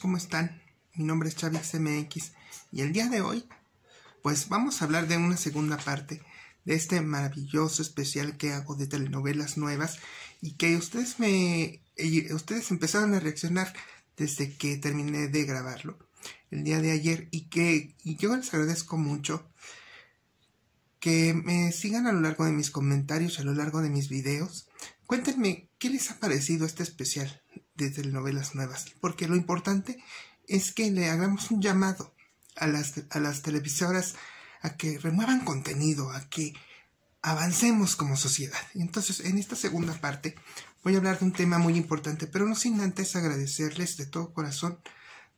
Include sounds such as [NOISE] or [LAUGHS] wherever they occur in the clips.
¿cómo están? Mi nombre es chávez MX y el día de hoy, pues vamos a hablar de una segunda parte de este maravilloso especial que hago de telenovelas nuevas y que ustedes me ustedes empezaron a reaccionar desde que terminé de grabarlo el día de ayer y que y yo les agradezco mucho que me sigan a lo largo de mis comentarios, a lo largo de mis videos. Cuéntenme qué les ha parecido este especial de telenovelas nuevas, porque lo importante es que le hagamos un llamado a las, las televisoras a que remuevan contenido, a que avancemos como sociedad. Entonces, en esta segunda parte voy a hablar de un tema muy importante, pero no sin antes agradecerles de todo corazón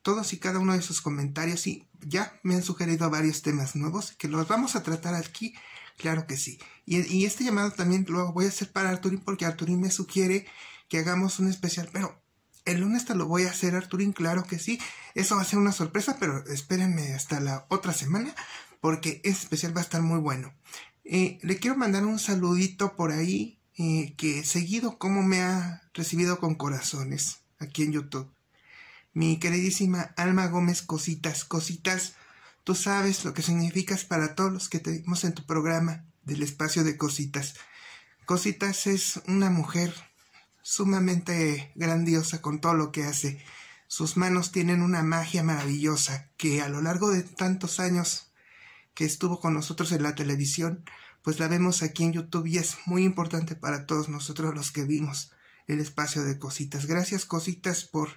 todos y cada uno de sus comentarios y ya me han sugerido varios temas nuevos que los vamos a tratar aquí, claro que sí. Y, y este llamado también lo voy a hacer para Arturín porque Arturín me sugiere que hagamos un especial, pero el lunes te lo voy a hacer, Arturín, claro que sí. Eso va a ser una sorpresa, pero espérenme hasta la otra semana porque ese especial va a estar muy bueno. Eh, le quiero mandar un saludito por ahí eh, que seguido como me ha recibido con corazones aquí en YouTube. Mi queridísima Alma Gómez Cositas, Cositas, tú sabes lo que significas para todos los que te vimos en tu programa del espacio de Cositas. Cositas es una mujer sumamente grandiosa con todo lo que hace. Sus manos tienen una magia maravillosa que a lo largo de tantos años que estuvo con nosotros en la televisión, pues la vemos aquí en YouTube y es muy importante para todos nosotros los que vimos el espacio de cositas. Gracias cositas por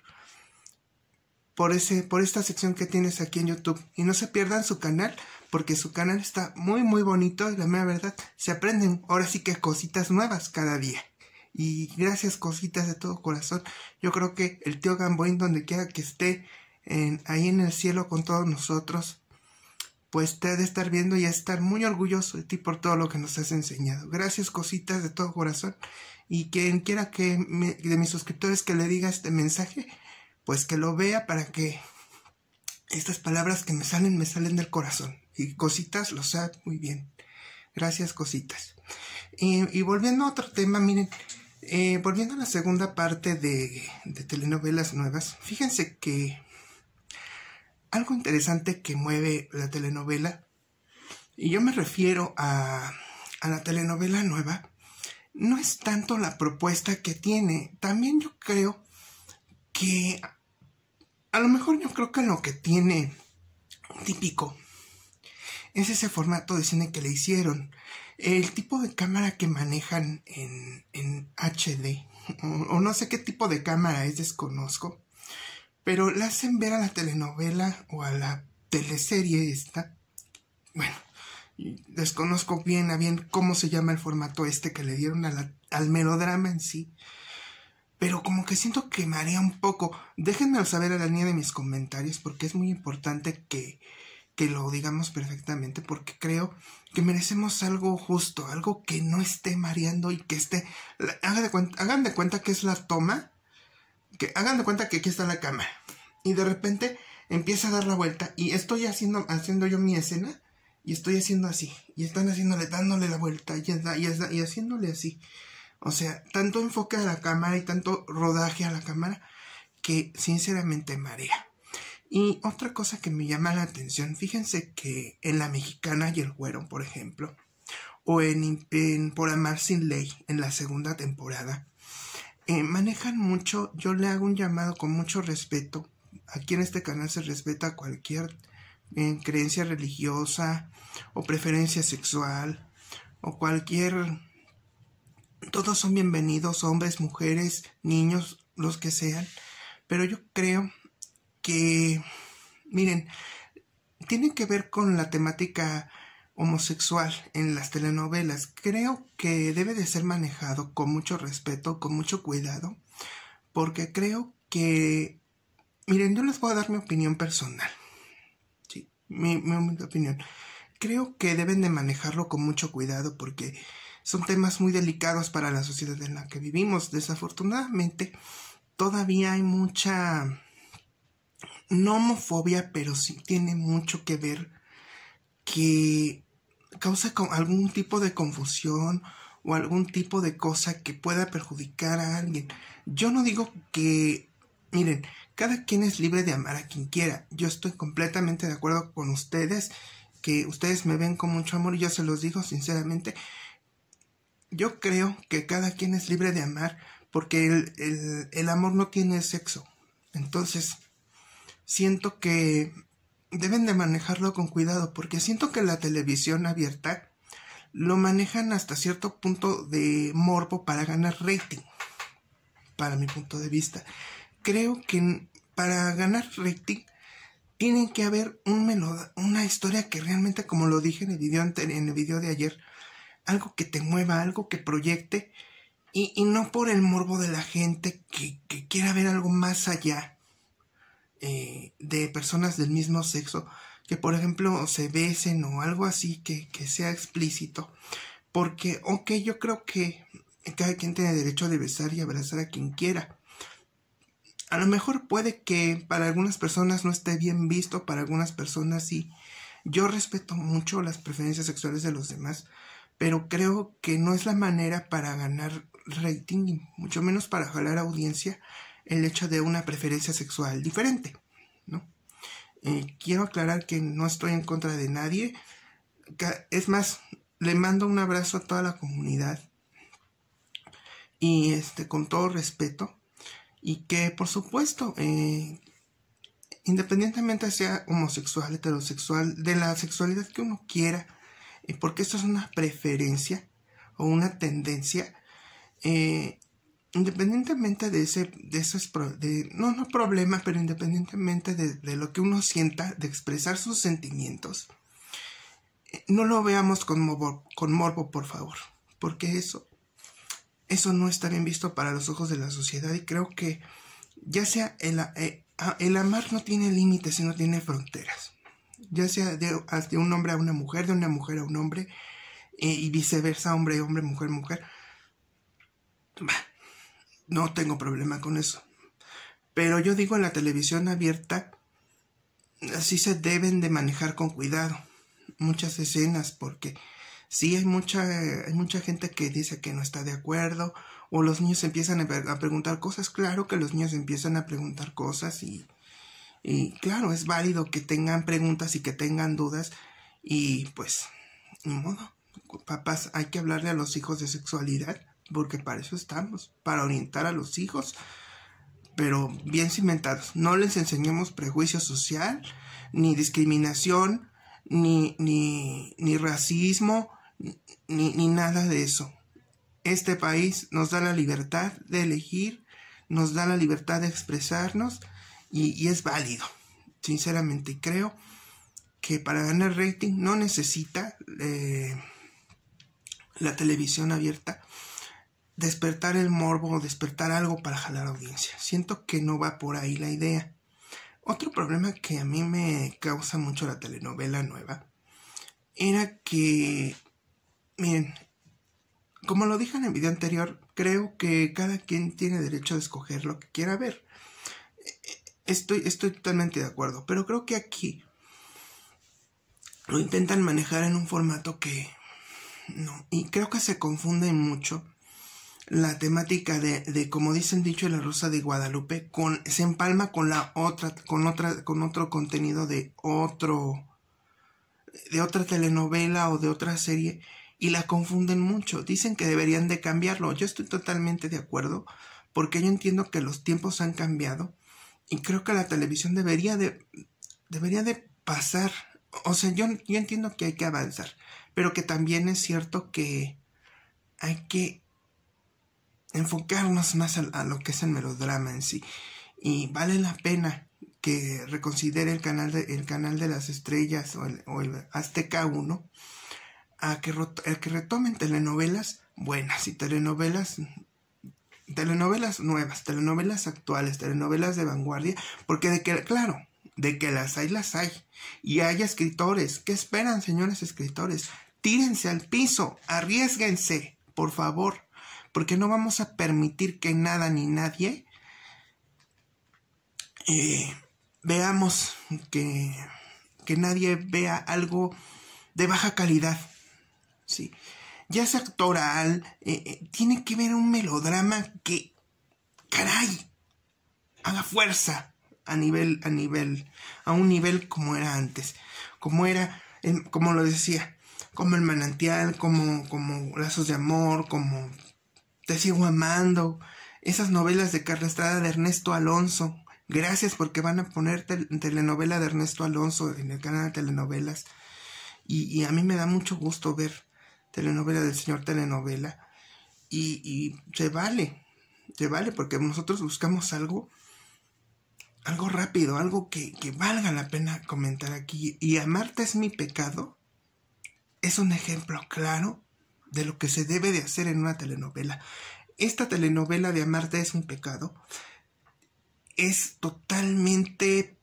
por ese por esta sección que tienes aquí en YouTube y no se pierdan su canal porque su canal está muy muy bonito y la verdad se aprenden ahora sí que cositas nuevas cada día. Y gracias, cositas de todo corazón. Yo creo que el tío Gamboín, donde quiera que esté, en, ahí en el cielo con todos nosotros, pues te ha de estar viendo y estar muy orgulloso de ti por todo lo que nos has enseñado. Gracias, cositas de todo corazón. Y quien quiera que de mis suscriptores que le diga este mensaje, pues que lo vea para que estas palabras que me salen, me salen del corazón. Y cositas lo sabe muy bien. Gracias, cositas. y volviendo a otro tema, miren, eh, volviendo a la segunda parte de, de, telenovelas nuevas, fíjense que algo interesante que mueve la telenovela, y yo me refiero a, a la telenovela nueva, no es tanto la propuesta que tiene, también yo creo que a lo mejor yo creo que lo que tiene típico es ese formato de cine que le hicieron el tipo de cámara que manejan en, en HD, [LAUGHS] o, no sé qué tipo de cámara es, desconozco, pero la hacen ver a la telenovela o a la teleserie esta. Bueno, desconozco bien a bien cómo se llama el formato este que le dieron al melodrama en sí. Pero como que siento que marea un poco. Déjenme saber a la línea de mis comentarios porque es muy importante que, que lo digamos perfectamente porque creo que merecemos algo justo, algo que no esté mareando y que esté... Hagan de cuenta, hagan de cuenta que es la toma, que hagan de cuenta que aquí está la cámara y de repente empieza a dar la vuelta y estoy haciendo, haciendo yo mi escena y estoy haciendo así y están haciéndole, dándole la vuelta y, y haciéndole así. O sea, tanto enfoque a la cámara y tanto rodaje a la cámara que sinceramente marea. Y otra cosa que me llama la atención, fíjense que en La Mexicana y el Güero, por ejemplo, o en, Por Amar Sin Ley, en la segunda temporada, eh, manejan mucho, yo le hago un llamado con mucho respeto, aquí en este canal se respeta cualquier eh, creencia religiosa o preferencia sexual o cualquier... Todos son bienvenidos, hombres, mujeres, niños, los que sean, pero yo creo que, miren, tienen que ver con la temática homosexual en las telenovelas. Creo que debe de ser manejado con mucho respeto, con mucho cuidado, porque creo que, miren, yo les voy a dar mi opinión personal. Sí, mi, mi opinión. Creo que deben de manejarlo con mucho cuidado porque son temas muy delicados para la sociedad en la que vivimos. Desafortunadamente, todavía hay mucha no homofobia, pero sí tiene mucho que ver que causa algún tipo de confusión o algún tipo de cosa que pueda perjudicar a alguien. Yo no digo que, miren, cada quien es libre de amar a quien quiera. Yo estoy completamente de acuerdo con ustedes, que ustedes me ven con mucho amor y yo se los digo sinceramente. Yo creo que cada quien es libre de amar porque el amor no tiene sexo. Entonces, siento que deben de manejarlo con cuidado porque siento que la televisión abierta lo manejan hasta cierto punto de morbo para ganar rating, para mi punto de vista. Creo que para ganar rating tiene que haber un una historia que realmente, como lo dije en el video, en el video de ayer, algo que te mueva, algo que proyecte, y, no por el morbo de la gente que quiera ver algo más allá eh, de personas del mismo sexo, que por ejemplo se besen o algo así que, que sea explícito. Porque, ok, yo creo que cada quien tiene derecho de besar y abrazar a quien quiera. A lo mejor puede que para algunas personas no esté bien visto, para algunas personas sí. Yo respeto mucho las preferencias sexuales de los demás, pero creo que no es la manera para ganar rating, mucho menos para jalar audiencia el hecho de una preferencia sexual diferente, ¿no? Eh, quiero aclarar que no estoy en contra de nadie. Es más, le mando un abrazo a toda la comunidad y este con todo respeto y que por supuesto eh, independientemente sea homosexual, heterosexual, de la sexualidad que uno quiera, eh, porque esto es una preferencia o una tendencia, independientemente de ese, de esos, de, no, no problema, pero independientemente de, lo que uno sienta, de expresar sus sentimientos, eh, no lo veamos con morbo, por favor, porque eso, eso no está bien visto para los ojos de la sociedad y creo que ya sea el, eh, el amar no tiene límites, sino tiene fronteras, ya sea de, un hombre a una mujer, de una mujer a un hombre, eh, y viceversa, hombre, hombre, mujer, mujer no tengo problema con eso. Pero yo digo, en la televisión abierta así se deben de manejar con cuidado muchas escenas porque sí hay mucha, hay mucha gente que dice que no está de acuerdo o los niños empiezan a preguntar cosas. Claro que los niños empiezan a preguntar cosas y, y claro, es válido que tengan preguntas y que tengan dudas y pues, ni modo. Papás, hay que hablarle a los hijos de sexualidad porque para eso estamos, para orientar a los hijos, pero bien cimentados. No les enseñemos prejuicio social, ni discriminación, ni, ni, ni racismo, ni, ni nada de eso. Este país nos da la libertad de elegir, nos da la libertad de expresarnos y, es válido. Sinceramente creo que para ganar rating no necesita eh, la televisión abierta despertar el morbo o despertar algo para jalar audiencia. Siento que no va por ahí la idea. Otro problema que a mí me causa mucho la telenovela nueva era que, miren, como lo dije en el video anterior, creo que cada quien tiene derecho a escoger lo que quiera ver. Estoy, estoy totalmente de acuerdo, pero creo que aquí lo intentan manejar en un formato que no, y creo que se confunden mucho la temática de, de como dicen dicho la rosa de Guadalupe con se empalma con la otra con otra con otro contenido de otro de otra telenovela o de otra serie y la confunden mucho dicen que deberían de cambiarlo yo estoy totalmente de acuerdo porque yo entiendo que los tiempos han cambiado y creo que la televisión debería de debería de pasar o sea yo, yo entiendo que hay que avanzar pero que también es cierto que hay que enfocarnos más a, lo que es el melodrama en sí. Y vale la pena que reconsidere el canal de, el canal de las estrellas o el, Azteca 1 a que, que retomen telenovelas buenas y telenovelas telenovelas nuevas, telenovelas actuales, telenovelas de vanguardia, porque de que, claro, de que las hay, las hay. Y hay escritores. ¿Qué esperan, señores escritores? Tírense al piso, arriesguense, por favor porque no vamos a permitir que nada ni nadie eh, veamos que, nadie vea algo de baja calidad. Sí. Ya sea actoral, eh, eh, tiene que ver un melodrama que, caray, haga fuerza a nivel, a nivel, a un nivel como era antes, como era, em, como lo decía, como el manantial, como, como lazos de amor, como te sigo amando. Esas novelas de Carla de Ernesto Alonso. Gracias porque van a ponerte telenovela de Ernesto Alonso en el canal de telenovelas. Y, a mí me da mucho gusto ver telenovela del señor telenovela. Y, se vale, se vale porque nosotros buscamos algo, algo rápido, algo que, que valga la pena comentar aquí. Y amarte es mi pecado. Es un ejemplo claro de lo que se debe de hacer en una telenovela. Esta telenovela de Amarte es un pecado es totalmente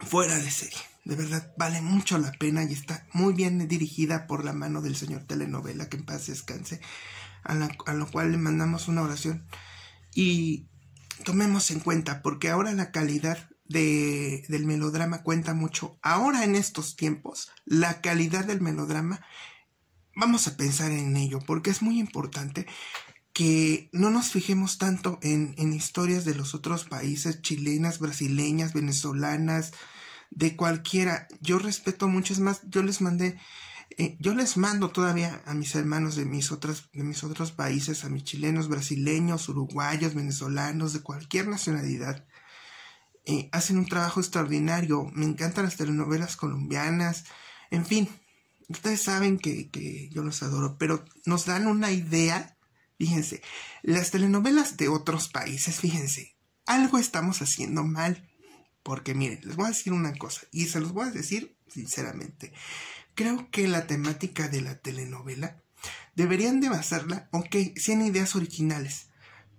fuera de serie. De verdad, vale mucho la pena y está muy bien dirigida por la mano del señor telenovela, que en paz descanse, a, lo cual le mandamos una oración. Y tomemos en cuenta, porque ahora la calidad del melodrama cuenta mucho. Ahora en estos tiempos, la calidad del melodrama Vamos a pensar en ello porque es muy importante que no nos fijemos tanto en, historias de los otros países, chilenas, brasileñas, venezolanas, de cualquiera. Yo respeto muchas más, yo les mandé eh, yo les mando todavía a mis hermanos de mis otras de mis otros países a mis chilenos brasileños uruguayos venezolanos de cualquier nacionalidad eh, hacen un trabajo extraordinario me encantan las telenovelas colombianas en fin ustedes saben que, yo los adoro, pero nos dan una idea, fíjense, las telenovelas de otros países, fíjense, algo estamos haciendo mal. Porque miren, les voy a decir una cosa, y se los voy a decir sinceramente. Creo que la temática de la telenovela deberían de basarla, ok, tienen ideas originales,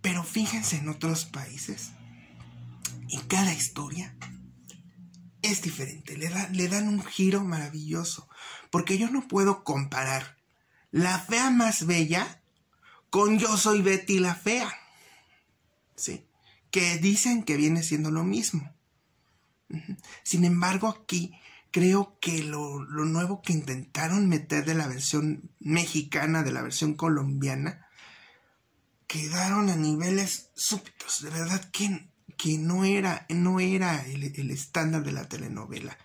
pero fíjense en otros países, y cada historia es diferente, le, le dan un giro maravilloso porque yo no puedo comparar la fea más bella con yo soy Betty la fea. ¿Sí? Que dicen que viene siendo lo mismo. Sin embargo, aquí creo que lo, nuevo que intentaron meter de la versión mexicana, de la versión colombiana, quedaron a niveles súbitos. De verdad que, que no era, no era el estándar de la telenovela.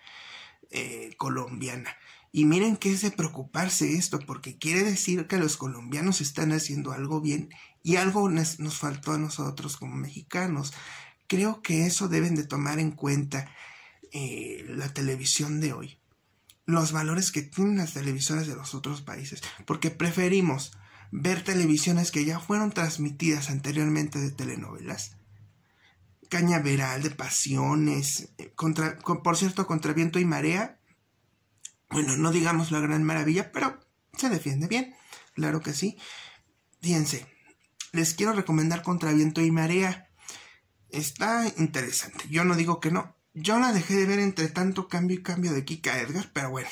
Eh, colombiana. Y miren que es de preocuparse esto, porque quiere decir que los colombianos están haciendo algo bien y algo nos faltó a nosotros como mexicanos. Creo que eso deben de tomar en cuenta eh, la televisión de hoy. Los valores que tienen las televisiones de los otros países, porque preferimos ver televisiones que ya fueron transmitidas anteriormente de telenovelas cañaveral de pasiones, eh, contra, por cierto, contra viento y marea. Bueno, no digamos la gran maravilla, pero se defiende bien, claro que sí. Fíjense, les quiero recomendar Contra viento y marea. Está interesante, yo no digo que no. Yo la dejé de ver entre tanto cambio y cambio de Kika Edgar, pero bueno,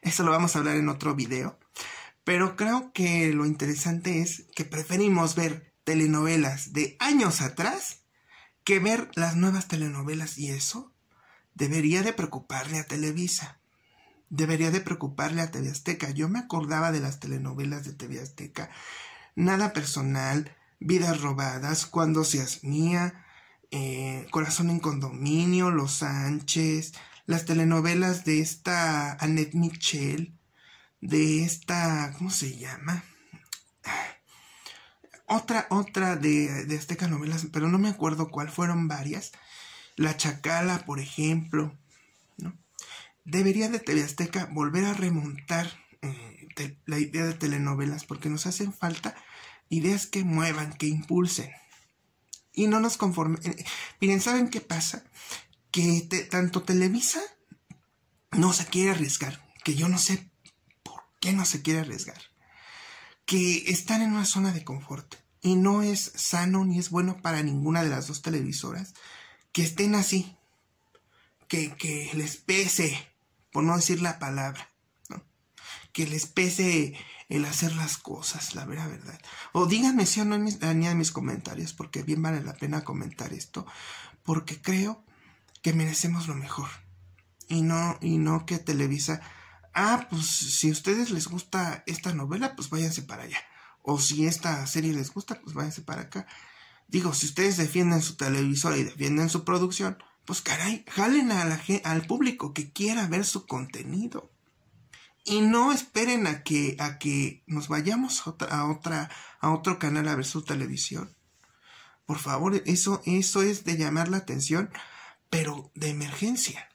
eso lo vamos a hablar en otro video. Pero creo que lo interesante es que preferimos ver telenovelas de años atrás que ver las nuevas telenovelas y eso debería de preocuparle a Televisa. Debería de preocuparle a TV Azteca. Yo me acordaba de las telenovelas de TV Azteca. Nada personal, vidas robadas, cuando seas mía, eh, Corazón en condominio, Los Sánchez, las telenovelas de esta Annette Michel, de esta, ¿cómo se llama? otra, otra de, de novelas, pero no me acuerdo cuál, fueron varias. La Chacala, por ejemplo, Debería de TV Azteca volver a remontar eh, la idea de telenovelas, porque nos hacen falta ideas que muevan, que impulsen. Y no nos conformen. Eh, miren, ¿saben qué pasa? Que tanto Televisa no se quiere arriesgar, que yo no sé por qué no se quiere arriesgar que están en una zona de confort y no es sano ni es bueno para ninguna de las dos televisoras que estén así, que, que les pese, por no decir la palabra, que les pese el hacer las cosas, la vera verdad. O díganme si o no en, mis, en mis comentarios, porque bien vale la pena comentar esto, porque creo que merecemos lo mejor y no, y no que Televisa ah, pues si a ustedes les gusta esta novela, pues váyanse para allá. O si esta serie les gusta, pues váyanse para acá. Digo, si ustedes defienden su televisor y defienden su producción, pues caray, jalen a al público que quiera ver su contenido. Y no esperen a que, a que nos vayamos a, a otro canal a ver su televisión. Por favor, eso, eso es de llamar la atención, pero de emergencia.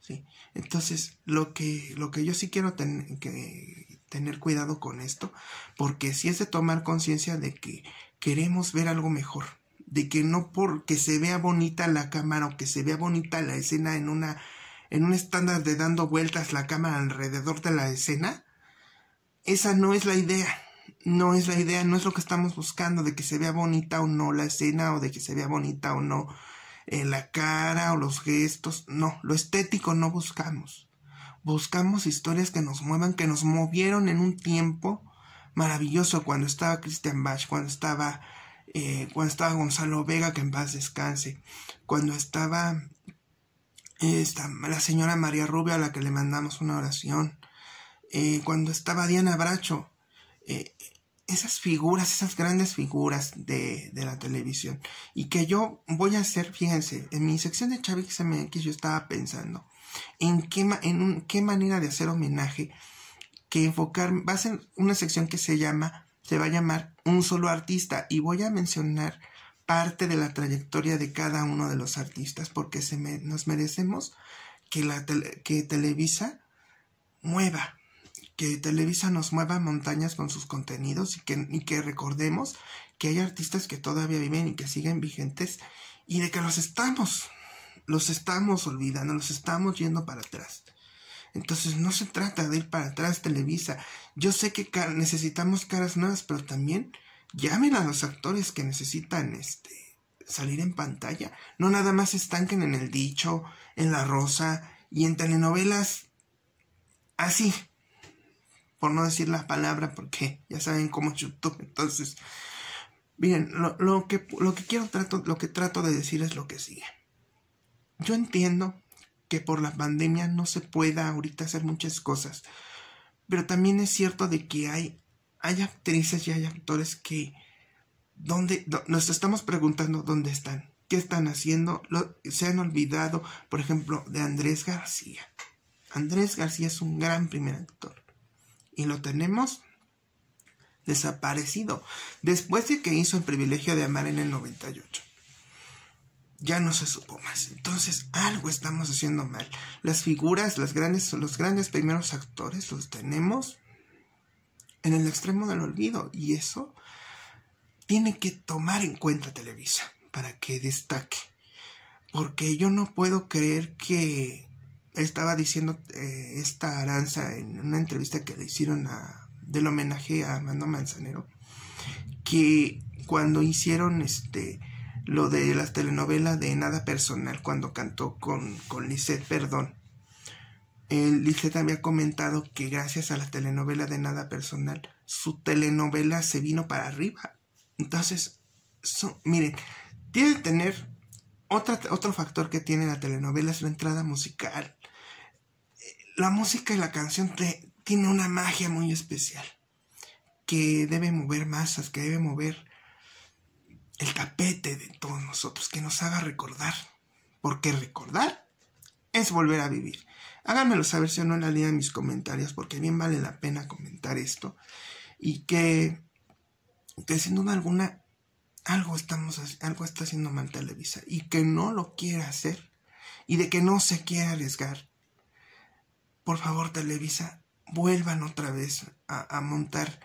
Sí. Entonces, lo que, lo que yo sí quiero que, tener cuidado con esto, porque si es de tomar conciencia de que queremos ver algo mejor, de que no porque se vea bonita la cámara o que se vea bonita la escena en una en un estándar de dando vueltas la cámara alrededor de la escena, esa no es la idea. No es la idea, no es lo que estamos buscando de que se vea bonita o no la escena o de que se vea bonita o no la cara o los gestos, no, lo estético no buscamos. Buscamos historias que nos muevan, que nos movieron en un tiempo maravilloso cuando estaba Christian Bach, cuando estaba, eh, cuando estaba Gonzalo Vega, que en paz descanse, cuando estaba esta, la señora María Rubia a la que le mandamos una oración, eh, cuando estaba Diana Bracho, eh, esas figuras, esas grandes figuras de, de, la televisión. Y que yo voy a hacer, fíjense, en mi sección de Chavix MX yo estaba pensando en qué, en qué manera de hacer homenaje que enfocar, va a ser una sección que se llama, se va a llamar Un solo artista y voy a mencionar parte de la trayectoria de cada uno de los artistas porque se nos merecemos que, la que Televisa mueva que Televisa nos mueva montañas con sus contenidos y que, que recordemos que hay artistas que todavía viven y que siguen vigentes y de que los estamos, los estamos olvidando, los estamos yendo para atrás. Entonces no se trata de ir para atrás Televisa. Yo sé que necesitamos caras nuevas, pero también llamen a los actores que necesitan este salir en pantalla. No nada más estanquen en el dicho, en la rosa y en telenovelas así, no decir la palabra porque ya saben cómo es YouTube. Entonces, bien lo, que, lo que quiero trato, lo que trato de decir es lo que sigue. Yo entiendo que por la pandemia no se pueda ahorita hacer muchas cosas, pero también es cierto de que hay, hay actrices y hay actores que donde, nos estamos preguntando dónde están, qué están haciendo, se han olvidado, por ejemplo, de Andrés García. Andrés García es un gran primer actor y lo tenemos desaparecido después de que hizo el privilegio de amar en el 98. Ya no se supo más. Entonces algo estamos haciendo mal. Las figuras, grandes, los grandes primeros actores los tenemos en el extremo del olvido y eso tiene que tomar en cuenta Televisa para que destaque. Porque yo no puedo creer que estaba diciendo eh, esta aranza en una entrevista que le hicieron del homenaje a Armando Manzanero, que cuando hicieron este lo de las telenovela de Nada Personal, cuando cantó con, con Lisette Perdón, el Lisette había comentado que gracias a la telenovela de Nada Personal, su telenovela se vino para arriba. Entonces, miren, tiene que tener otra, otro factor que tiene la telenovela es la entrada musical la música y la canción te, tiene una magia muy especial que debe mover masas, que debe mover el tapete de todos nosotros, que nos haga recordar. Porque recordar es volver a vivir. Háganmelo saber si o no en la línea de mis comentarios, porque bien vale la pena comentar esto. Y que, sin duda alguna, algo, estamos, algo está haciendo mal Televisa. Y que no lo quiera hacer. Y de que no se quiere arriesgar por favor Televisa, vuelvan otra vez a, montar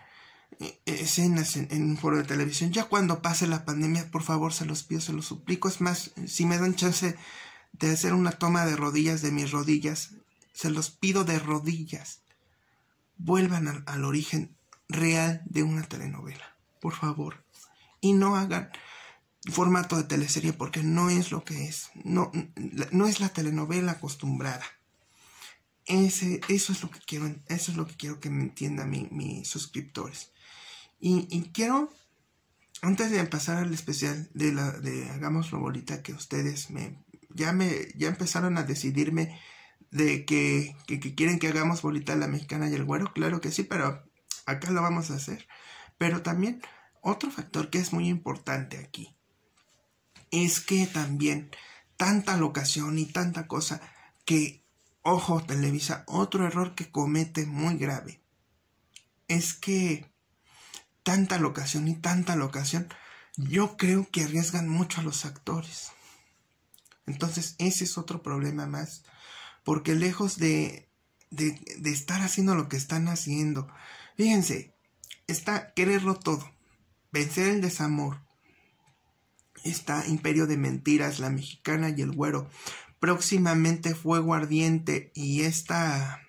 eh, eh, escenas en, un foro de televisión. Ya cuando pase la pandemia, por favor, se los pido, se los suplico. Es más, si me dan chance de hacer una toma de rodillas de mis rodillas, se los pido de rodillas. Vuelvan al, origen real de una telenovela, por favor. Y no hagan formato de teleserie porque no es lo que es. No, no es la telenovela acostumbrada. Ese, eso, es lo que quiero, eso es lo que quiero que me entiendan mis suscriptores. Y, quiero, antes de pasar al especial de, la, de Bolita, que ustedes me, ya, me, ya empezaron a decidirme de que, que, que, quieren que hagamos bolita la mexicana y el güero. Claro que sí, pero acá lo vamos a hacer. Pero también otro factor que es muy importante aquí es que también tanta locación y tanta cosa que ojo, Televisa, otro error que comete muy grave es que tanta locación y tanta locación, yo creo que arriesgan mucho a los actores. Entonces, ese es otro problema más, porque lejos de, de, estar haciendo lo que están haciendo, fíjense, está quererlo todo, vencer el desamor, está Imperio de Mentiras, La Mexicana y El Güero, próximamente Fuego Ardiente y esta...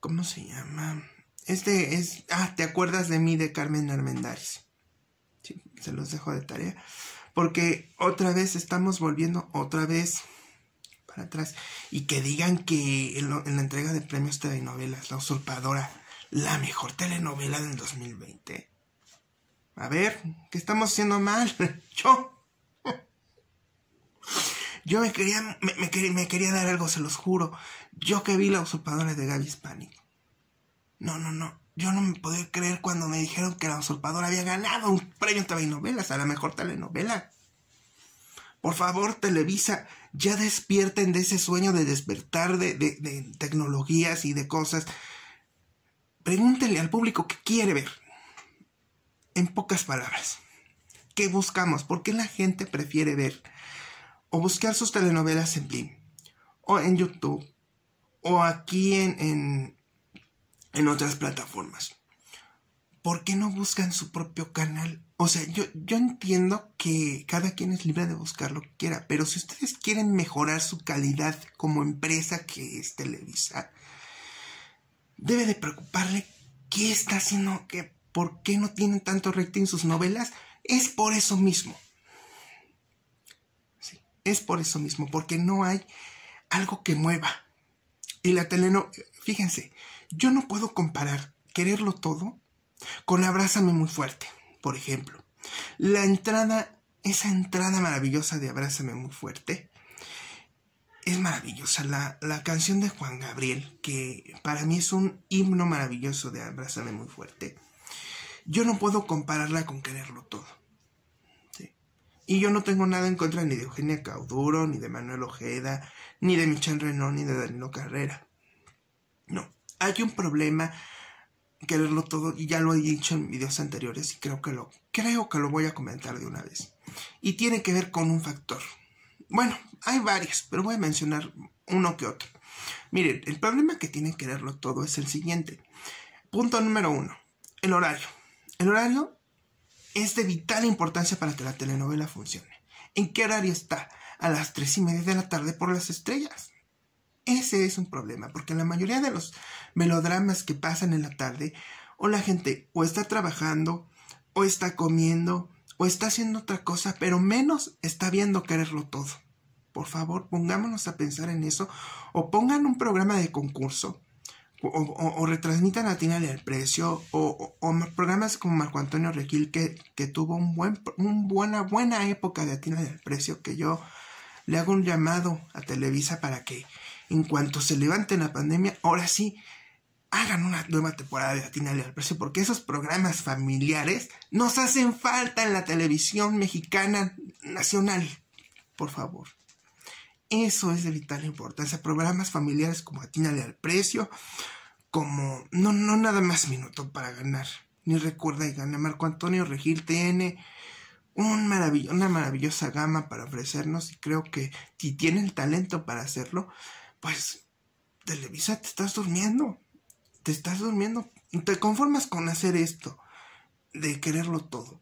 ¿Cómo se llama? Este es... Ah, ¿te acuerdas de mí de Carmen Armendáriz? Sí, se los dejo de tarea. Porque otra vez estamos volviendo otra vez para atrás. Y que digan que en, la entrega de premios telenovelas, La Usurpadora, la mejor telenovela del 2020. A ver, ¿qué estamos haciendo mal? [LAUGHS] Yo. Yo me quería, me, quería, dar algo, se los juro. Yo que vi la usurpadora de Gaby Hispanic. No, no, no. Yo no me podía creer cuando me dijeron que la usurpadora había ganado un premio en telenovelas, a la mejor telenovela. Por favor, Televisa, ya despierten de ese sueño de despertar de, de tecnologías y de cosas. Pregúntenle al público qué quiere ver. En pocas palabras, ¿qué buscamos? ¿Por qué la gente prefiere ver? o buscar sus telenovelas en Blim, o en YouTube, o aquí en, en, en, otras plataformas. ¿Por qué no buscan su propio canal? O sea, yo, yo entiendo que cada quien es libre de buscar lo que quiera, pero si ustedes quieren mejorar su calidad como empresa que es Televisa, debe de preocuparle qué está haciendo, que, por qué no tienen tanto rating sus novelas. Es por eso mismo. Es por eso mismo, porque no hay algo que mueva. Y la teleno, fíjense, yo no puedo comparar quererlo todo con Abrázame muy fuerte, por ejemplo. La entrada, esa entrada maravillosa de Abrázame muy fuerte, es maravillosa. La, la, canción de Juan Gabriel, que para mí es un himno maravilloso de Abrázame muy fuerte, yo no puedo compararla con Quererlo Todo. Y yo no tengo nada en contra ni de Eugenia Cauduro, ni de Manuel Ojeda, ni de Michel Renault, ni de Danilo Carrera. No, hay un problema quererlo todo y ya lo he dicho en videos anteriores y creo que lo creo que lo voy a comentar de una vez. Y tiene que ver con un factor. Bueno, hay varios, pero voy a mencionar uno que otro. Miren, el problema que tiene quererlo todo es el siguiente. Punto número uno, el horario. El horario es de vital importancia para que la telenovela funcione. ¿En qué horario está? A las tres y media de la tarde por las estrellas. Ese es un problema, porque la mayoría de los melodramas que pasan en la tarde, o la gente o está trabajando, o está comiendo, o está haciendo otra cosa, pero menos está viendo quererlo todo. Por favor, pongámonos a pensar en eso, o pongan un programa de concurso o, retransmitan a Tina del Precio o, o, programas como Marco Antonio Regil que, que tuvo un buen, buena, buena época de Tina del Precio que yo le hago un llamado a Televisa para que en cuanto se levante la pandemia, ahora sí hagan una nueva temporada de Atínale al Precio, porque esos programas familiares nos hacen falta en la televisión mexicana nacional. Por favor. Eso es de vital importancia. Programas familiares como Atínale al precio, como no, no nada más minuto para ganar. Ni recuerda y gana. Marco Antonio Regil tiene una maravillosa gama para ofrecernos y creo que si tiene el talento para hacerlo, pues Televisa te estás durmiendo. Te estás durmiendo. Te conformas con hacer esto, de quererlo todo,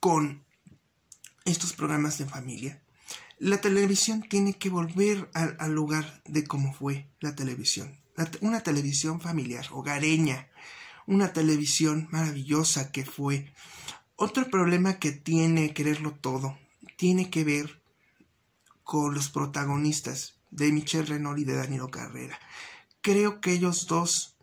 con estos programas de familia la televisión tiene que volver al, lugar de cómo fue la televisión. una televisión familiar, hogareña, una televisión maravillosa que fue. Otro problema que tiene quererlo todo tiene que ver con los protagonistas de Michelle Renault y de Danilo Carrera. Creo que ellos dos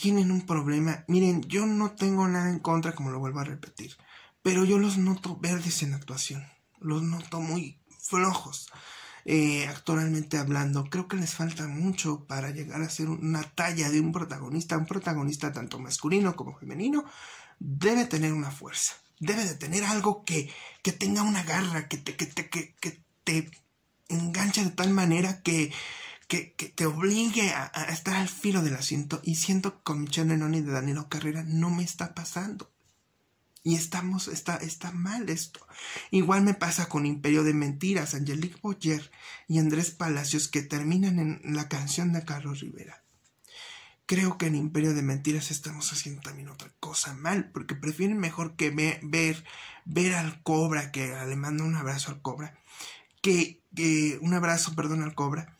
tienen un problema. Miren, yo no tengo nada en contra, como lo vuelvo a repetir, pero yo los noto verdes en actuación. Los noto muy flojos. Eh, actualmente hablando, creo que les falta mucho para llegar a ser una talla de un protagonista. Un protagonista tanto masculino como femenino debe tener una fuerza, debe de tener algo que, que tenga una garra, que te, que te, que, te enganche de tal manera que, que, te obligue a, estar al filo del asiento. Y siento que con Michelle de Danilo Carrera no me está pasando. Y estamos, está, está mal esto. Igual me pasa con Imperio de Mentiras, Angelique Boyer y Andrés Palacios que terminan en la canción de Carlos Rivera. Creo que en Imperio de Mentiras estamos haciendo también otra cosa mal, porque prefieren mejor que ver, ver al cobra, que le mando un abrazo al cobra, que, que un abrazo, perdón, al cobra,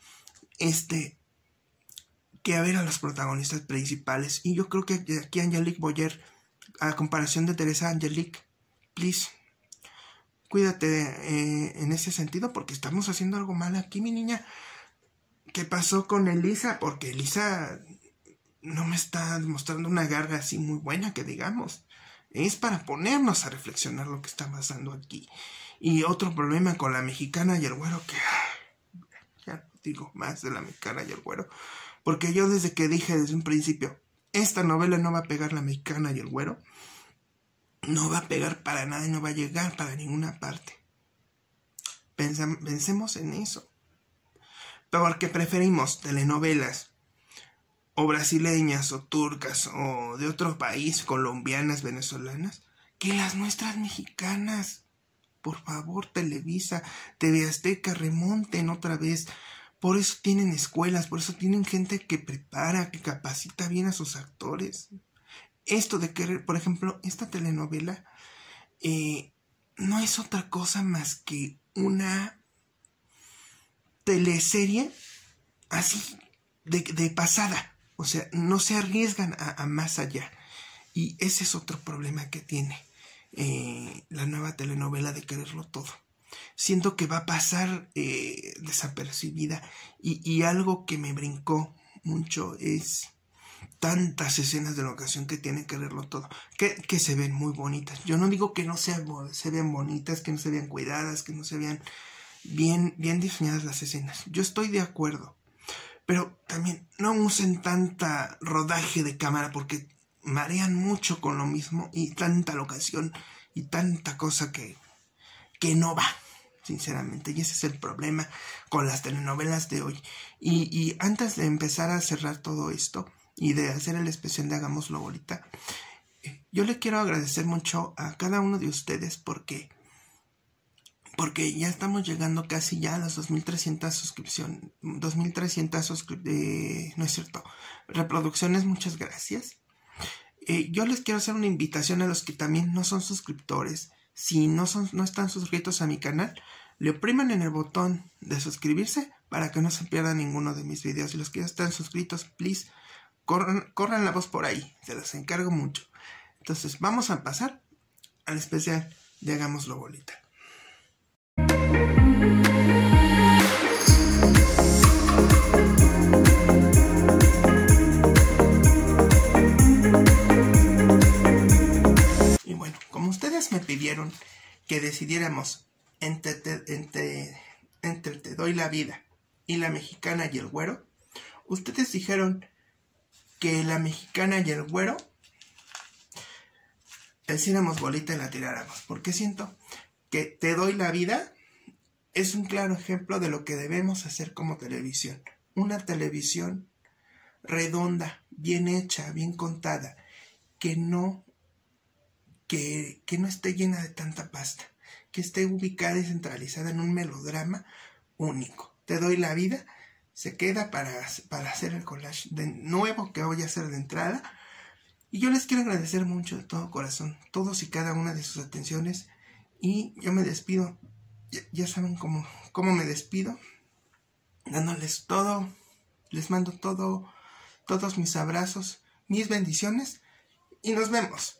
este, que a ver a los protagonistas principales. Y yo creo que aquí Angelique Boyer a comparación de Teresa Angelique, please, cuídate eh, en ese sentido porque estamos haciendo algo mal aquí, mi niña. ¿Qué pasó con Elisa? Porque Elisa no me está mostrando una garga así muy buena que digamos. Es para ponernos a reflexionar lo que está pasando aquí. Y otro problema con la mexicana y el güero que... Ya digo más de la mexicana y el güero. Porque yo desde que dije desde un principio, esta novela no va a pegar la mexicana y el güero. No va a pegar para nada y no va a llegar para ninguna parte. pensemos en eso. Porque preferimos telenovelas o brasileñas o turcas o de otro país, colombianas, venezolanas, que las nuestras mexicanas. Por favor, Televisa, TV Azteca, remonten otra vez por eso tienen escuelas, por eso tienen gente que prepara, que capacita bien a sus actores. Esto de querer, por ejemplo, esta telenovela eh, no es otra cosa más que una teleserie así de, pasada. O sea, no se arriesgan a, más allá. Y ese es otro problema que tiene eh, la nueva telenovela de quererlo todo siento que va a pasar eh, desapercibida. Y, y, algo que me brincó mucho es tantas escenas de locación que tienen que verlo todo, que, que, se ven muy bonitas. Yo no digo que no sean, se vean bonitas, que no se vean cuidadas, que no se vean bien, bien diseñadas las escenas. Yo estoy de acuerdo. Pero también no usen tanta rodaje de cámara porque marean mucho con lo mismo y tanta locación y tanta cosa que, que no va, sinceramente. Y ese es el problema con las telenovelas de hoy. Y, antes de empezar a cerrar todo esto y de hacer el especial de Hagámoslo ahorita, eh, yo le quiero agradecer mucho a cada uno de ustedes porque porque ya estamos llegando casi ya a las 2300 suscripciones, 2300 suscripciones, no es cierto, reproducciones, muchas gracias. Eh, yo les quiero hacer una invitación a los que también no son suscriptores si no, son, no están suscritos a mi canal, le opriman en el botón de suscribirse para que no se pierda ninguno de mis videos. Y los que ya están suscritos, please, corran, corran la voz por ahí, se los encargo mucho. Entonces, vamos a pasar al especial de Hagámoslo Bolita. bueno, como ustedes me pidieron que decidiéramos entre te, entre, te doy la vida y la mexicana y el güero, ustedes dijeron que la mexicana y el güero hiciéramos bolita y la tiráramos. Porque siento que Te doy la vida es un claro ejemplo de lo que debemos hacer como televisión. Una televisión redonda, bien hecha, bien contada, que no que, no esté llena de tanta pasta, que esté ubicada y centralizada en un melodrama único. Te doy la vida, se queda para, para hacer el collage de nuevo que voy a hacer de entrada. Y yo les quiero agradecer mucho de todo corazón todos y cada una de sus atenciones. Y yo me despido. Ya, saben cómo, cómo me despido. Dándoles todo. Les mando todo. Todos mis abrazos. Mis bendiciones. Y nos vemos